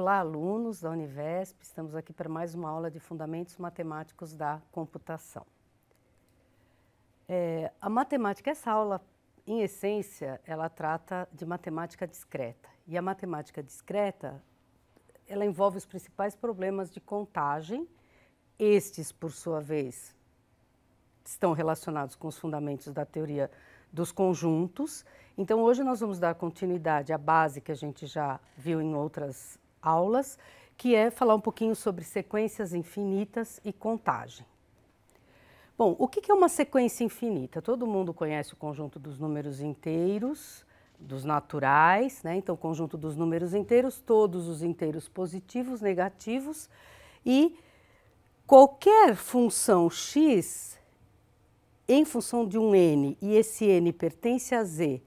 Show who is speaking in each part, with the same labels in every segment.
Speaker 1: Olá, alunos da Univesp, estamos aqui para mais uma aula de Fundamentos Matemáticos da Computação. É, a matemática, essa aula, em essência, ela trata de matemática discreta. E a matemática discreta, ela envolve os principais problemas de contagem. Estes, por sua vez, estão relacionados com os fundamentos da teoria dos conjuntos. Então, hoje nós vamos dar continuidade à base que a gente já viu em outras aulas, que é falar um pouquinho sobre sequências infinitas e contagem. Bom, o que é uma sequência infinita? Todo mundo conhece o conjunto dos números inteiros, dos naturais, né? Então, conjunto dos números inteiros, todos os inteiros positivos, negativos e qualquer função x em função de um n e esse n pertence a z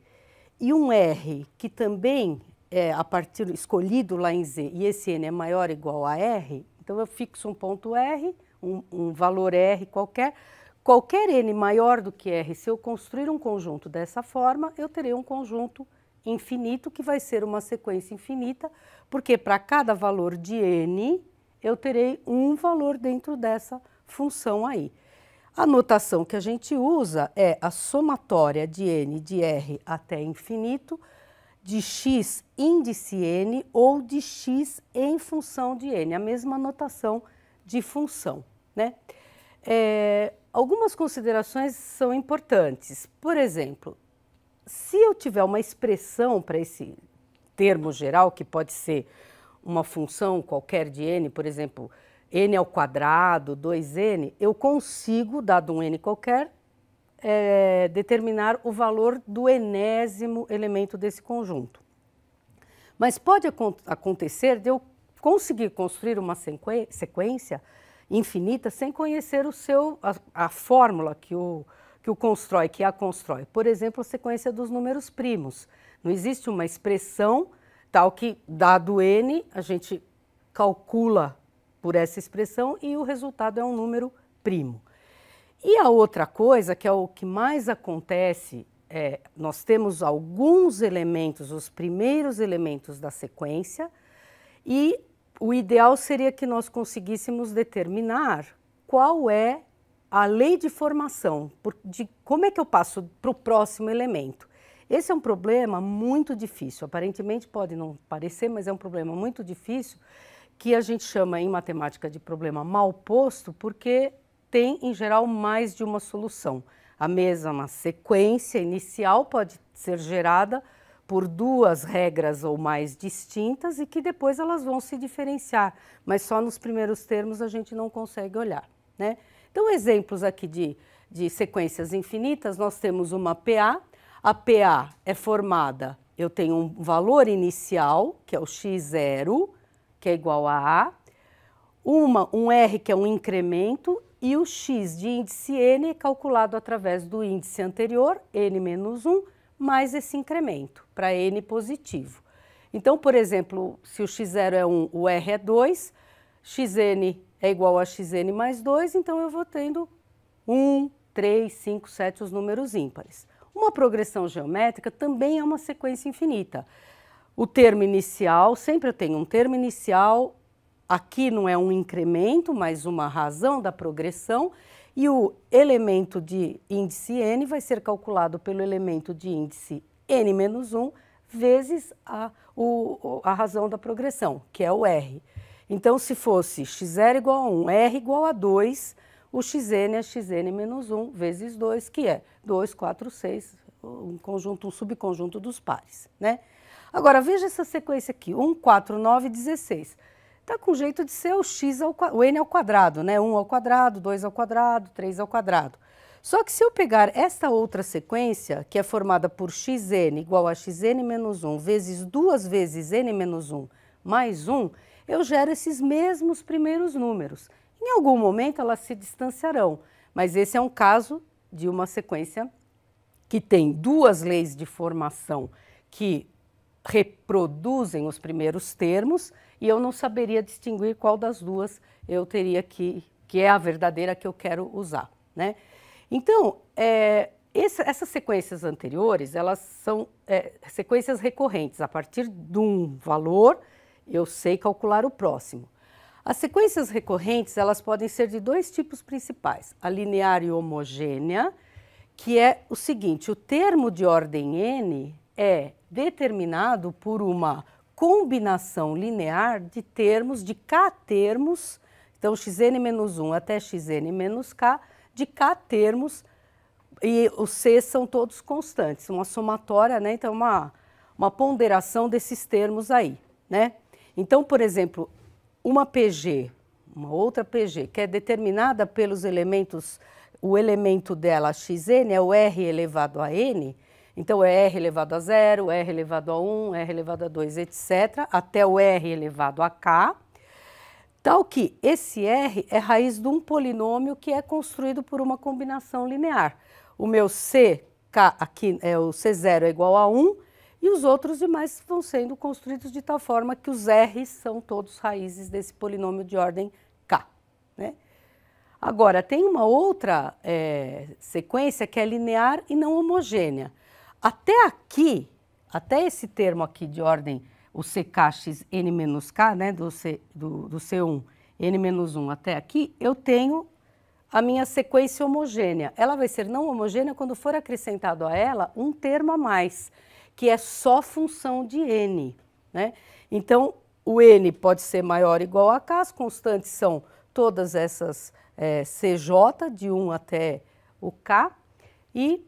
Speaker 1: e um r que também é, a partir escolhido lá em Z e esse n é maior ou igual a r, então eu fixo um ponto r, um, um valor r qualquer, qualquer n maior do que r, se eu construir um conjunto dessa forma, eu terei um conjunto infinito que vai ser uma sequência infinita, porque para cada valor de n eu terei um valor dentro dessa função aí. A notação que a gente usa é a somatória de n de r até infinito de x índice n ou de x em função de n, a mesma notação de função. Né? É, algumas considerações são importantes. Por exemplo, se eu tiver uma expressão para esse termo geral, que pode ser uma função qualquer de n, por exemplo, n ao quadrado, 2n, eu consigo, dado um n qualquer, é, determinar o valor do enésimo elemento desse conjunto. Mas pode acontecer de eu conseguir construir uma sequência infinita sem conhecer o seu, a, a fórmula que o, que o constrói, que a constrói. Por exemplo, a sequência dos números primos. Não existe uma expressão tal que, dado n, a gente calcula por essa expressão e o resultado é um número primo. E a outra coisa, que é o que mais acontece, é, nós temos alguns elementos, os primeiros elementos da sequência, e o ideal seria que nós conseguíssemos determinar qual é a lei de formação, de como é que eu passo para o próximo elemento. Esse é um problema muito difícil, aparentemente pode não parecer, mas é um problema muito difícil que a gente chama em matemática de problema mal posto, porque tem, em geral, mais de uma solução. A mesma sequência inicial pode ser gerada por duas regras ou mais distintas e que depois elas vão se diferenciar, mas só nos primeiros termos a gente não consegue olhar. Né? Então, exemplos aqui de, de sequências infinitas, nós temos uma PA. A PA é formada, eu tenho um valor inicial, que é o x0, que é igual a A, uma, um R, que é um incremento, e o x de índice n é calculado através do índice anterior, n menos 1, mais esse incremento para n positivo. Então, por exemplo, se o x0 é 1, o r é 2, xn é igual a xn mais 2, então eu vou tendo 1, 3, 5, 7, os números ímpares. Uma progressão geométrica também é uma sequência infinita. O termo inicial, sempre eu tenho um termo inicial, Aqui não é um incremento, mas uma razão da progressão. E o elemento de índice n vai ser calculado pelo elemento de índice n menos 1 vezes a, o, a razão da progressão, que é o r. Então, se fosse x0 igual a 1, r igual a 2, o xn é xn menos 1 vezes 2, que é 2, 4, 6, um conjunto, um subconjunto dos pares. Né? Agora, veja essa sequência aqui, 1, 4, 9, 16 está com jeito de ser o x ao, o n ao quadrado, né? 1 ao quadrado, 2 ao quadrado, 3 ao quadrado. Só que se eu pegar esta outra sequência, que é formada por xn igual a xn menos 1 vezes 2 vezes n menos 1 mais 1, eu gero esses mesmos primeiros números. Em algum momento elas se distanciarão, mas esse é um caso de uma sequência que tem duas leis de formação que reproduzem os primeiros termos e eu não saberia distinguir qual das duas eu teria que, que é a verdadeira que eu quero usar, né? Então, é, essa, essas sequências anteriores, elas são é, sequências recorrentes. A partir de um valor, eu sei calcular o próximo. As sequências recorrentes, elas podem ser de dois tipos principais, a linear e homogênea, que é o seguinte, o termo de ordem n é determinado por uma combinação linear de termos, de k termos, então xn menos 1 até xn menos k, de k termos, e os c são todos constantes, uma somatória, né? então uma, uma ponderação desses termos aí. Né? Então, por exemplo, uma PG, uma outra PG, que é determinada pelos elementos, o elemento dela xn é o r elevado a n, então, é R elevado a zero, R elevado a 1, R elevado a 2, etc., até o R elevado a K, tal que esse R é raiz de um polinômio que é construído por uma combinação linear. O meu C, K, aqui, é, o C0 é igual a 1, e os outros demais vão sendo construídos de tal forma que os R's são todos raízes desse polinômio de ordem K. Né? Agora, tem uma outra é, sequência que é linear e não homogênea. Até aqui, até esse termo aqui de ordem, o CKXN N-K, né, do, C, do, do C1, N-1 menos até aqui, eu tenho a minha sequência homogênea. Ela vai ser não homogênea quando for acrescentado a ela um termo a mais, que é só função de N. Né? Então, o N pode ser maior ou igual a K, as constantes são todas essas é, eh, CJ, de 1 até o K, e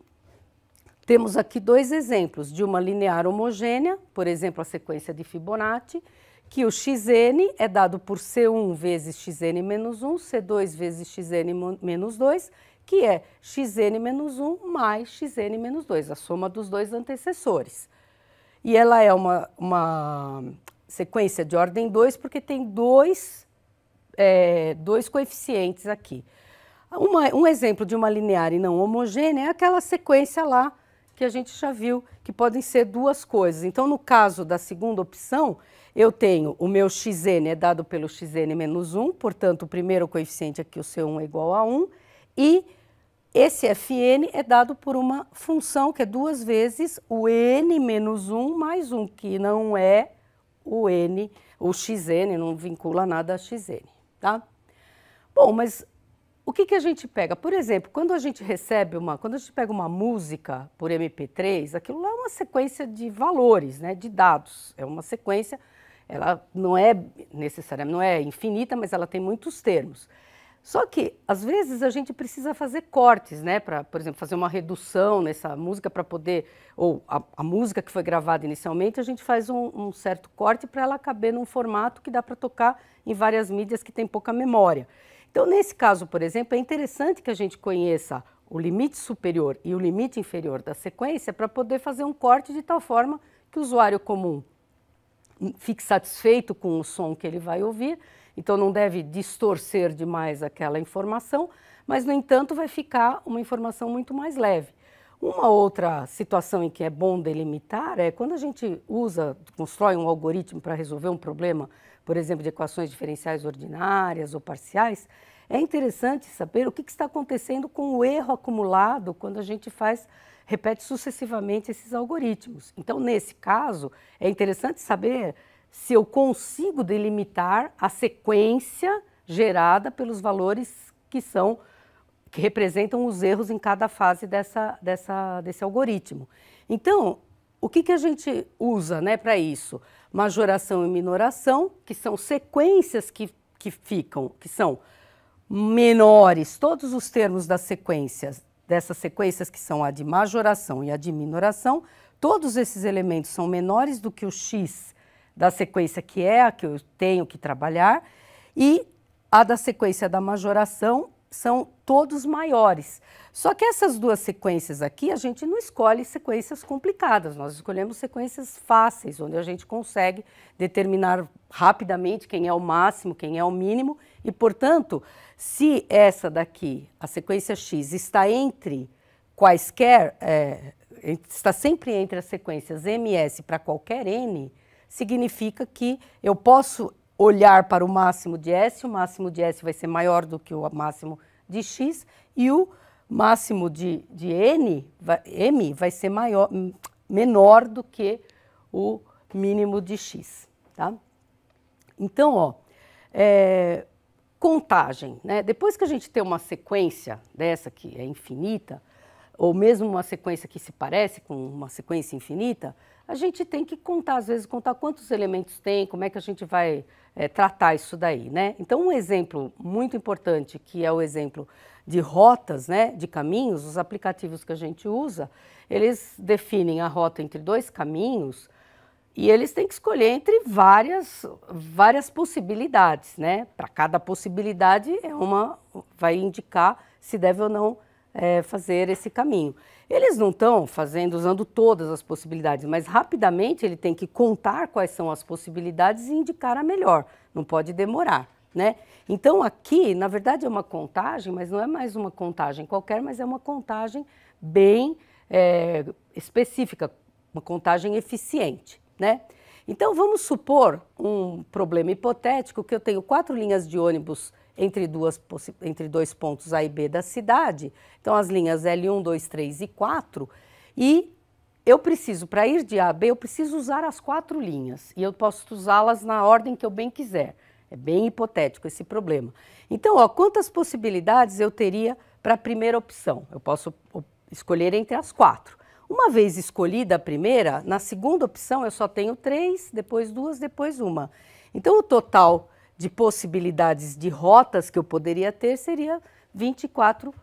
Speaker 1: temos aqui dois exemplos de uma linear homogênea, por exemplo, a sequência de Fibonacci, que o xn é dado por c1 vezes xn menos 1, c2 vezes xn menos 2, que é xn menos 1 mais xn menos 2, a soma dos dois antecessores. E ela é uma, uma sequência de ordem 2 porque tem dois, é, dois coeficientes aqui. Uma, um exemplo de uma linear e não homogênea é aquela sequência lá que a gente já viu que podem ser duas coisas. Então, no caso da segunda opção, eu tenho o meu xn é dado pelo xn menos 1, portanto, o primeiro coeficiente aqui, o C1, é igual a 1, e esse fn é dado por uma função que é duas vezes o n menos 1 mais 1, que não é o n, o xn, não vincula nada a xn, tá? Bom, mas o que, que a gente pega? Por exemplo, quando a gente recebe uma, quando a gente pega uma música por MP3, aquilo lá é uma sequência de valores, né, de dados. É uma sequência, ela não é necessariamente, não é infinita, mas ela tem muitos termos. Só que às vezes a gente precisa fazer cortes, né, para, por exemplo, fazer uma redução nessa música para poder ou a, a, música que foi gravada inicialmente, a gente faz um, um certo corte para ela caber num formato que dá para tocar em várias mídias que tem pouca memória. Então, nesse caso, por exemplo, é interessante que a gente conheça o limite superior e o limite inferior da sequência para poder fazer um corte de tal forma que o usuário comum fique satisfeito com o som que ele vai ouvir, então não deve distorcer demais aquela informação, mas no entanto vai ficar uma informação muito mais leve. Uma outra situação em que é bom delimitar é quando a gente usa, constrói um algoritmo para resolver um problema por exemplo, de equações diferenciais ordinárias ou parciais, é interessante saber o que, está acontecendo com o erro acumulado quando a gente faz, repete sucessivamente esses algoritmos. Então, nesse caso, é interessante saber se eu consigo delimitar a sequência gerada pelos valores que são que representam os erros em cada fase dessa, dessa, desse algoritmo. Então, o que, que a gente usa né, para isso? majoração e minoração, que são sequências que, que ficam, que são menores, todos os termos das sequências, dessas sequências que são a de majoração e a de minoração, todos esses elementos são menores do que o x da sequência que é a que eu tenho que trabalhar e a da sequência da majoração são todos maiores. Só que essas duas sequências aqui, a gente não escolhe sequências complicadas, nós escolhemos sequências fáceis, onde a gente consegue determinar rapidamente quem é o máximo, quem é o mínimo, e, portanto, se essa daqui, a sequência X, está entre quaisquer, é, está sempre entre as sequências MS para qualquer N, significa que eu posso olhar para o máximo de S, o máximo de S vai ser maior do que o máximo de de x e o máximo de, de n, vai, m, vai ser maior, menor do que o mínimo de x. Tá? Então, ó, é, contagem. Né? Depois que a gente tem uma sequência dessa que é infinita, ou mesmo uma sequência que se parece com uma sequência infinita, a gente tem que contar, às vezes, contar quantos elementos tem, como é que a gente vai é, tratar isso daí, né? Então, um exemplo muito importante, que é o exemplo de rotas, né, de caminhos, os aplicativos que a gente usa, eles definem a rota entre dois caminhos e eles têm que escolher entre várias, várias possibilidades, né? Para cada possibilidade é uma vai indicar se deve ou não é, fazer esse caminho. Eles não estão fazendo, usando todas as possibilidades, mas rapidamente ele tem que contar quais são as possibilidades e indicar a melhor. Não pode demorar, né? Então aqui, na verdade, é uma contagem, mas não é mais uma contagem qualquer, mas é uma contagem bem é, específica, uma contagem eficiente, né? Então vamos supor um problema hipotético que eu tenho quatro linhas de ônibus entre, duas, entre dois pontos A e B da cidade, então as linhas L1, 2, 3 e 4, e eu preciso, para ir de A a B, eu preciso usar as quatro linhas, e eu posso usá-las na ordem que eu bem quiser. É bem hipotético esse problema. Então, ó, quantas possibilidades eu teria para a primeira opção? Eu posso escolher entre as quatro. Uma vez escolhida a primeira, na segunda opção eu só tenho três, depois duas, depois uma. Então, o total de possibilidades de rotas que eu poderia ter seria 24,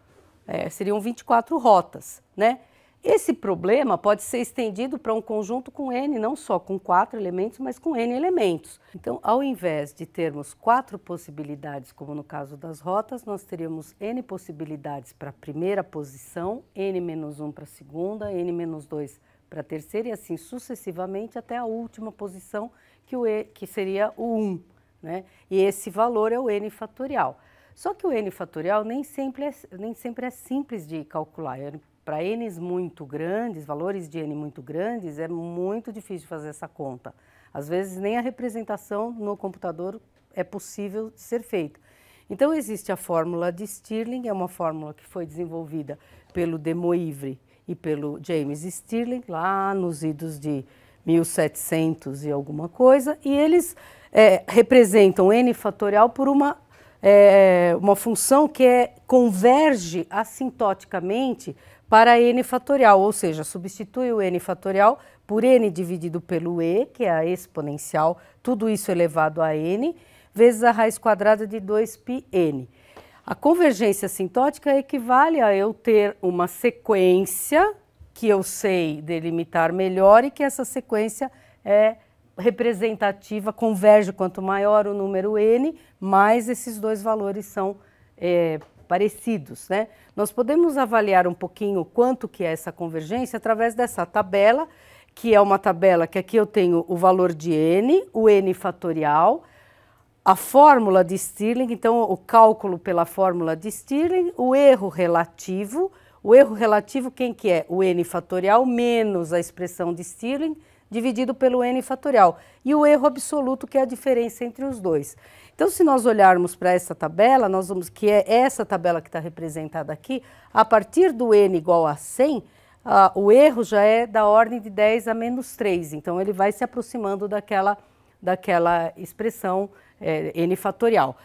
Speaker 1: é, seriam 24 rotas, né? Esse problema pode ser estendido para um conjunto com N, não só com quatro elementos, mas com N elementos. Então, ao invés de termos quatro possibilidades, como no caso das rotas, nós teríamos N possibilidades para a primeira posição, N menos 1 para a segunda, N menos 2 para a terceira e assim sucessivamente até a última posição, que, o e, que seria o 1. Né? E esse valor é o N fatorial. Só que o N fatorial nem sempre é, nem sempre é simples de calcular. Para N's muito grandes, valores de N muito grandes, é muito difícil fazer essa conta. Às vezes nem a representação no computador é possível ser feita. Então existe a fórmula de Stirling, é uma fórmula que foi desenvolvida pelo De Moivre e pelo James Stirling lá nos idos de 1700 e alguma coisa, e eles é, representam n fatorial por uma, é, uma função que é, converge assintoticamente para n fatorial, ou seja, substitui o n fatorial por n dividido pelo e, que é a exponencial, tudo isso elevado a n, vezes a raiz quadrada de 2πn. A convergência assintótica equivale a eu ter uma sequência que eu sei delimitar melhor e que essa sequência é representativa converge, quanto maior o número n, mais esses dois valores são é, parecidos. Né? Nós podemos avaliar um pouquinho quanto que é essa convergência através dessa tabela, que é uma tabela que aqui eu tenho o valor de n, o n fatorial, a fórmula de Stirling, então o cálculo pela fórmula de Stirling, o erro relativo, o erro relativo quem que é? O n fatorial menos a expressão de Stirling, dividido pelo n fatorial, e o erro absoluto, que é a diferença entre os dois. Então, se nós olharmos para essa tabela, nós vamos que é essa tabela que está representada aqui, a partir do n igual a 100, o erro já é da ordem de 10 a menos 3, então ele vai se aproximando daquela, daquela expressão é, n fatorial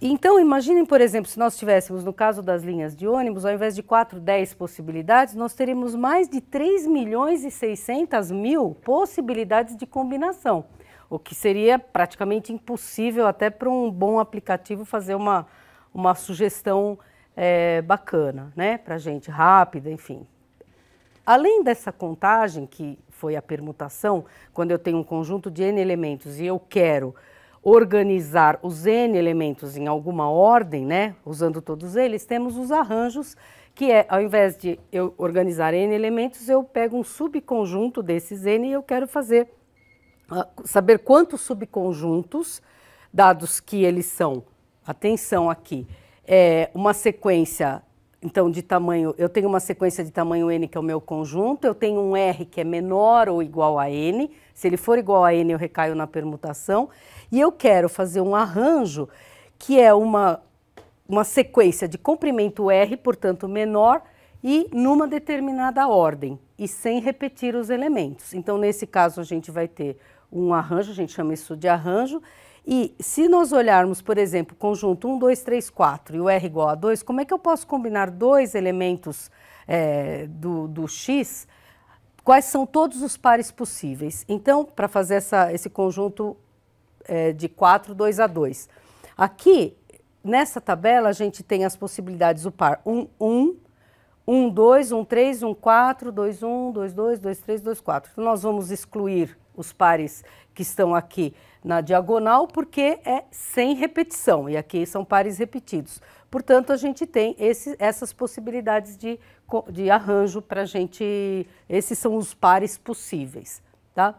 Speaker 1: então, imaginem, por exemplo, se nós tivéssemos, no caso das linhas de ônibus, ao invés de 4, 10 possibilidades, nós teríamos mais de 3 milhões e 600 mil possibilidades de combinação, o que seria praticamente impossível até para um bom aplicativo fazer uma, uma sugestão é, bacana, né, para gente, rápida, enfim. Além dessa contagem, que foi a permutação, quando eu tenho um conjunto de N elementos e eu quero organizar os N elementos em alguma ordem, né, usando todos eles, temos os arranjos, que é, ao invés de eu organizar N elementos, eu pego um subconjunto desses N e eu quero fazer, ah, saber quantos subconjuntos, dados que eles são, atenção aqui, é uma sequência então, de tamanho, eu tenho uma sequência de tamanho n, que é o meu conjunto, eu tenho um r que é menor ou igual a n, se ele for igual a n, eu recaio na permutação, e eu quero fazer um arranjo que é uma, uma sequência de comprimento r, portanto menor, e numa determinada ordem, e sem repetir os elementos. Então, nesse caso, a gente vai ter um arranjo, a gente chama isso de arranjo, e se nós olharmos, por exemplo, conjunto 1, 2, 3, 4 e o R igual a 2, como é que eu posso combinar dois elementos é, do, do X? Quais são todos os pares possíveis? Então, para fazer essa, esse conjunto é, de 4, 2 a 2. Aqui, nessa tabela, a gente tem as possibilidades do par 1, 1, 1, 2, 1, 3, 1, 4, 2, 1, 2, 2, 2, 3, 2, 4. Então, nós vamos excluir os pares que estão aqui na diagonal, porque é sem repetição, e aqui são pares repetidos. Portanto, a gente tem esse, essas possibilidades de, de arranjo para a gente. Esses são os pares possíveis. Tá?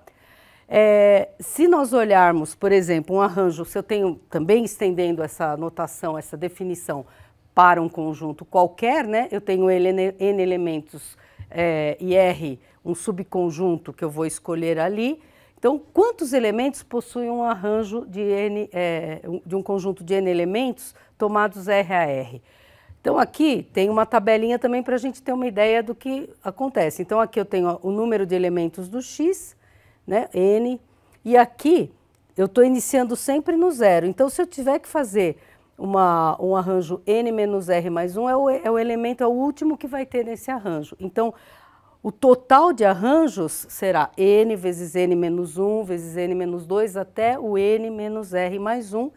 Speaker 1: É, se nós olharmos, por exemplo, um arranjo, se eu tenho também estendendo essa notação, essa definição para um conjunto qualquer, né, eu tenho N, N elementos é, e R, um subconjunto que eu vou escolher ali então, quantos elementos possuem um arranjo de, N, é, de um conjunto de N elementos tomados R a R? Então, aqui tem uma tabelinha também para a gente ter uma ideia do que acontece. Então, aqui eu tenho o número de elementos do X, né, N, e aqui eu estou iniciando sempre no zero. Então, se eu tiver que fazer uma, um arranjo N menos R mais 1, é o, é o elemento, é o último que vai ter nesse arranjo. Então, o total de arranjos será n vezes n menos 1, vezes n menos 2, até o n menos r mais 1.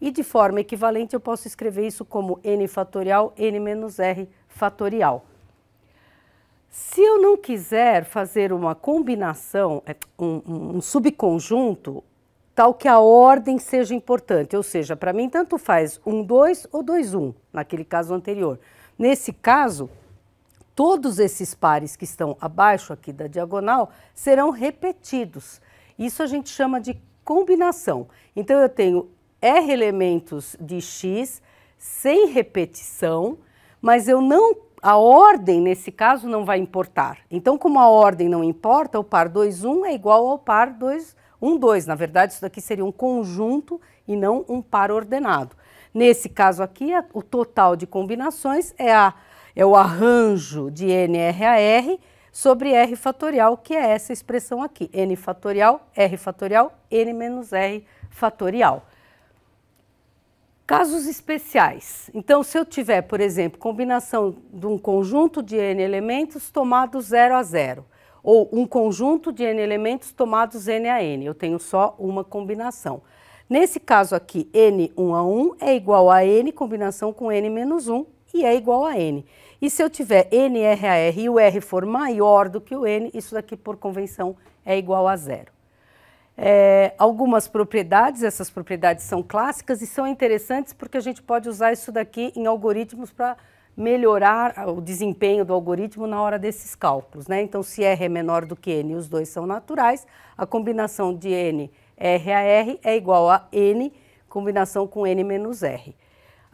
Speaker 1: E de forma equivalente eu posso escrever isso como n fatorial, n menos r fatorial. Se eu não quiser fazer uma combinação, é, um, um subconjunto, tal que a ordem seja importante, ou seja, para mim tanto faz 1, 2 ou 2, 1, naquele caso anterior. Nesse caso, Todos esses pares que estão abaixo aqui da diagonal serão repetidos. Isso a gente chama de combinação. Então, eu tenho R elementos de X sem repetição, mas eu não a ordem nesse caso não vai importar. Então, como a ordem não importa, o par 2 1 é igual ao par 2 1 2. Na verdade, isso daqui seria um conjunto e não um par ordenado. Nesse caso aqui, a, o total de combinações é a é o arranjo de nr a r sobre r fatorial, que é essa expressão aqui, n fatorial, r fatorial, n menos r fatorial. Casos especiais. Então, se eu tiver, por exemplo, combinação de um conjunto de n elementos tomados 0 a 0, ou um conjunto de n elementos tomados n a n, eu tenho só uma combinação. Nesse caso aqui, n1 a 1 é igual a n combinação com n menos 1 e é igual a n. E se eu tiver NRAR e o R for maior do que o N, isso daqui por convenção é igual a zero. É, algumas propriedades, essas propriedades são clássicas e são interessantes porque a gente pode usar isso daqui em algoritmos para melhorar o desempenho do algoritmo na hora desses cálculos. Né? Então, se R é menor do que N e os dois são naturais, a combinação de N, R a R é igual a N combinação com N menos R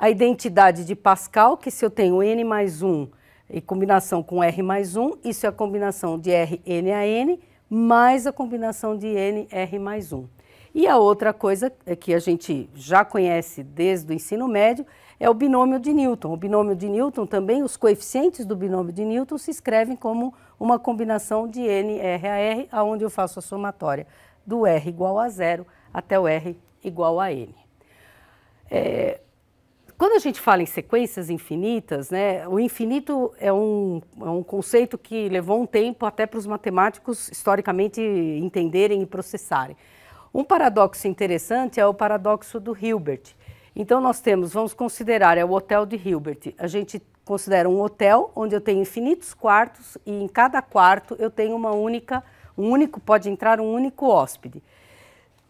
Speaker 1: a identidade de Pascal, que se eu tenho n mais 1 e combinação com r mais 1, isso é a combinação de r n a n mais a combinação de n r mais 1. E a outra coisa é que a gente já conhece desde o ensino médio é o binômio de Newton. O binômio de Newton também, os coeficientes do binômio de Newton se escrevem como uma combinação de n r a r, aonde eu faço a somatória do r igual a zero até o r igual a n. É, quando a gente fala em sequências infinitas, né, o infinito é um, é um conceito que levou um tempo até para os matemáticos historicamente entenderem e processarem. Um paradoxo interessante é o paradoxo do Hilbert. Então nós temos, vamos considerar, é o hotel de Hilbert. A gente considera um hotel onde eu tenho infinitos quartos e em cada quarto eu tenho uma única, um único, pode entrar um único hóspede.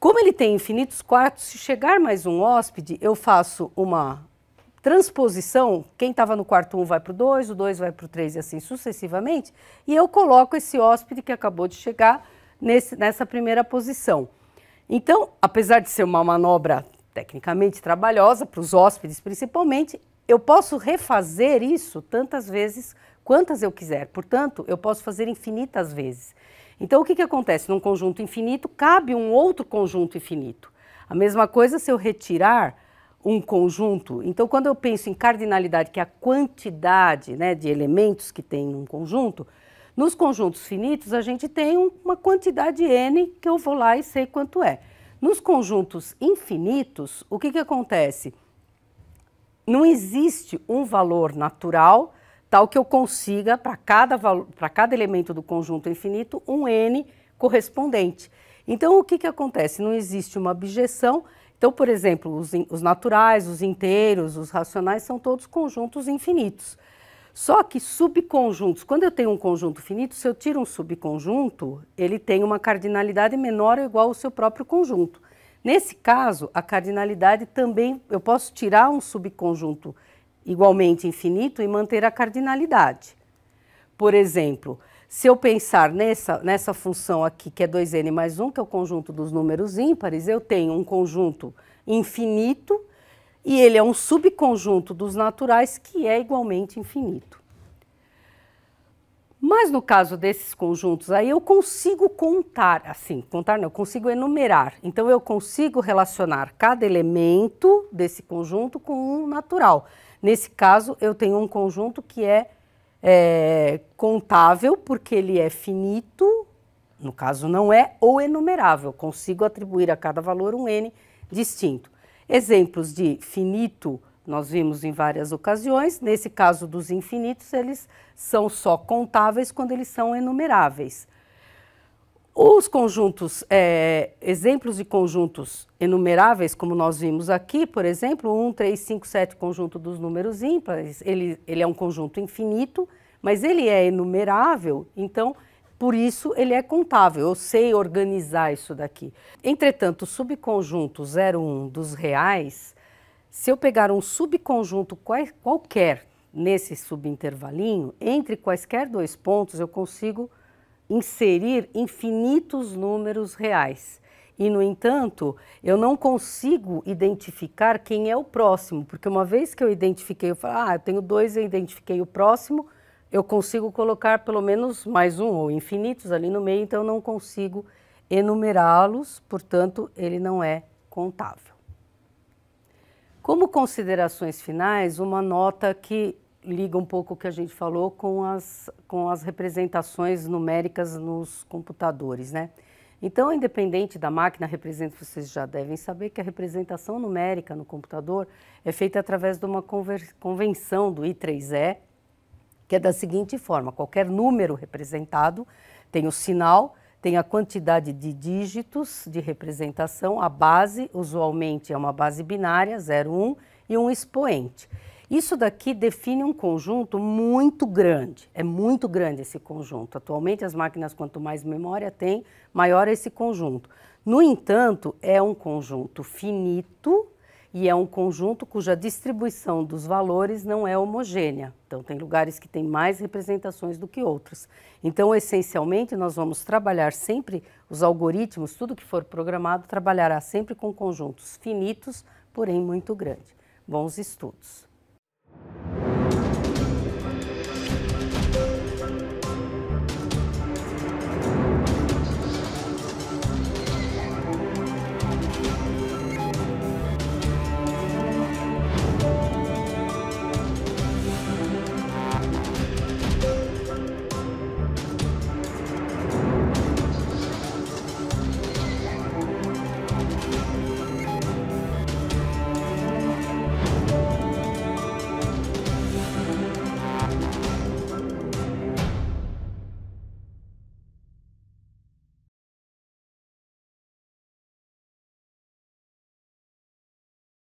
Speaker 1: Como ele tem infinitos quartos, se chegar mais um hóspede, eu faço uma transposição, quem estava no quarto 1 um vai para o 2, o 2 vai para o 3 e assim sucessivamente, e eu coloco esse hóspede que acabou de chegar nesse, nessa primeira posição. Então, apesar de ser uma manobra tecnicamente trabalhosa, para os hóspedes principalmente, eu posso refazer isso tantas vezes quantas eu quiser, portanto, eu posso fazer infinitas vezes. Então, o que, que acontece? Num conjunto infinito, cabe um outro conjunto infinito. A mesma coisa se eu retirar um conjunto. Então, quando eu penso em cardinalidade, que é a quantidade né, de elementos que tem um conjunto, nos conjuntos finitos a gente tem uma quantidade n que eu vou lá e sei quanto é. Nos conjuntos infinitos, o que, que acontece? Não existe um valor natural tal que eu consiga, para cada, para cada elemento do conjunto infinito, um n correspondente. Então, o que, que acontece? Não existe uma objeção. Então, por exemplo, os, os naturais, os inteiros, os racionais são todos conjuntos infinitos. Só que subconjuntos, quando eu tenho um conjunto finito, se eu tiro um subconjunto, ele tem uma cardinalidade menor ou igual ao seu próprio conjunto. Nesse caso, a cardinalidade também, eu posso tirar um subconjunto igualmente infinito e manter a cardinalidade. Por exemplo, se eu pensar nessa, nessa função aqui, que é 2n mais 1, que é o conjunto dos números ímpares, eu tenho um conjunto infinito e ele é um subconjunto dos naturais que é igualmente infinito. Mas no caso desses conjuntos aí, eu consigo contar, assim, contar não, eu consigo enumerar. Então eu consigo relacionar cada elemento desse conjunto com um natural. Nesse caso, eu tenho um conjunto que é é, contável, porque ele é finito, no caso não é, ou enumerável. Consigo atribuir a cada valor um N distinto. Exemplos de finito nós vimos em várias ocasiões. Nesse caso dos infinitos, eles são só contáveis quando eles são enumeráveis. Os conjuntos, é, exemplos de conjuntos enumeráveis, como nós vimos aqui, por exemplo, 1, 3, 5, 7, conjunto dos números ímpares, ele, ele é um conjunto infinito, mas ele é enumerável, então, por isso, ele é contável. Eu sei organizar isso daqui. Entretanto, o subconjunto 01 dos reais, se eu pegar um subconjunto qual, qualquer nesse subintervalinho, entre quaisquer dois pontos, eu consigo inserir infinitos números reais. E, no entanto, eu não consigo identificar quem é o próximo, porque uma vez que eu identifiquei, eu falo, ah, eu tenho dois, eu identifiquei o próximo, eu consigo colocar pelo menos mais um ou infinitos ali no meio, então eu não consigo enumerá-los, portanto, ele não é contável. Como considerações finais, uma nota que liga um pouco o que a gente falou com as, com as representações numéricas nos computadores, né? Então, independente da máquina representa, vocês já devem saber que a representação numérica no computador é feita através de uma convenção do I3E, que é da seguinte forma: qualquer número representado tem o sinal, tem a quantidade de dígitos de representação, a base, usualmente é uma base binária, 0, 1, e um expoente. Isso daqui define um conjunto muito grande, é muito grande esse conjunto. Atualmente, as máquinas, quanto mais memória têm, maior é esse conjunto. No entanto, é um conjunto finito e é um conjunto cuja distribuição dos valores não é homogênea. Então, tem lugares que têm mais representações do que outros. Então, essencialmente, nós vamos trabalhar sempre os algoritmos, tudo que for programado, trabalhará sempre com conjuntos finitos, porém muito grandes. Bons estudos.